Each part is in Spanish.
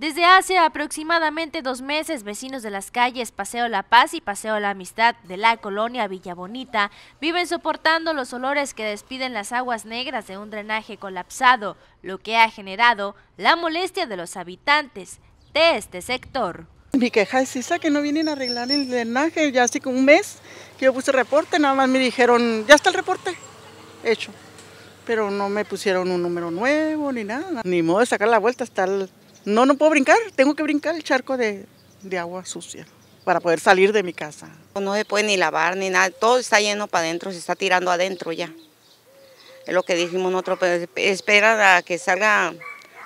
Desde hace aproximadamente dos meses, vecinos de las calles Paseo La Paz y Paseo La Amistad de la colonia Villa Bonita viven soportando los olores que despiden las aguas negras de un drenaje colapsado, lo que ha generado la molestia de los habitantes de este sector. Mi queja es esa, que no vienen a arreglar el drenaje, ya hace un mes que yo puse reporte, nada más me dijeron, ya está el reporte hecho, pero no me pusieron un número nuevo ni nada, ni modo de sacar la vuelta, hasta el no, no puedo brincar, tengo que brincar el charco de, agua sucia para poder salir de mi casa. No se puede ni lavar ni nada, todo está lleno para adentro, se está tirando adentro ya. Es lo que dijimos nosotros, pues, Espera a que salga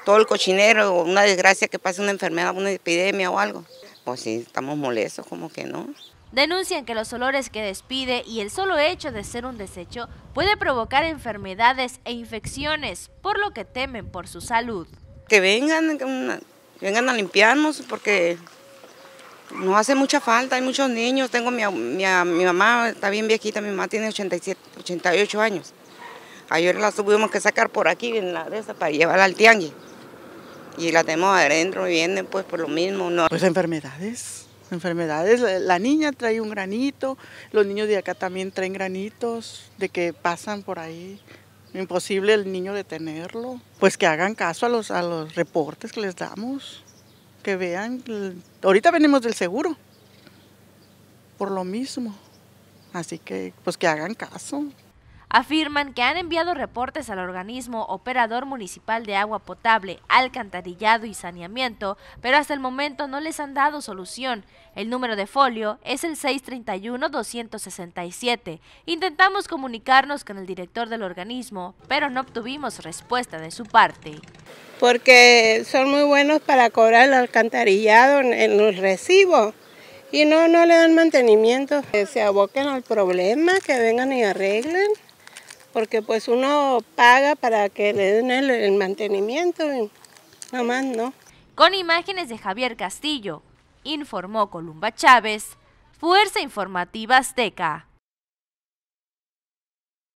todo el cochinero, una desgracia que pase una enfermedad, una epidemia o algo. Pues sí, estamos molestos, como que no. Denuncian que los olores que despide y el solo hecho de ser un desecho puede provocar enfermedades e infecciones, por lo que temen por su salud que vengan, vengan a limpiarnos porque nos hace mucha falta, hay muchos niños, tengo mi, mamá, está bien viejita, mi mamá tiene 87, 88 años. Ayer la tuvimos que sacar por aquí, en la de esa, para llevarla al tianguis. Y la tenemos adentro y vienen pues por lo mismo. No. Pues enfermedades, enfermedades. La, la niña trae un granito, los niños de acá también traen granitos, de que pasan por ahí imposible el niño detenerlo. Pues que hagan caso a los, a los reportes que les damos, que vean. Ahorita venimos del seguro, por lo mismo. Así que, pues que hagan caso afirman que han enviado reportes al organismo operador municipal de agua potable, alcantarillado y saneamiento, pero hasta el momento no les han dado solución. El número de folio es el 631-267. Intentamos comunicarnos con el director del organismo, pero no obtuvimos respuesta de su parte. Porque son muy buenos para cobrar el alcantarillado en los recibos y no, no le dan mantenimiento. Que se aboquen al problema, que vengan y arreglen porque pues uno paga para que le den el, mantenimiento y nada no. Con imágenes de Javier Castillo, informó Columba Chávez, Fuerza Informativa Azteca.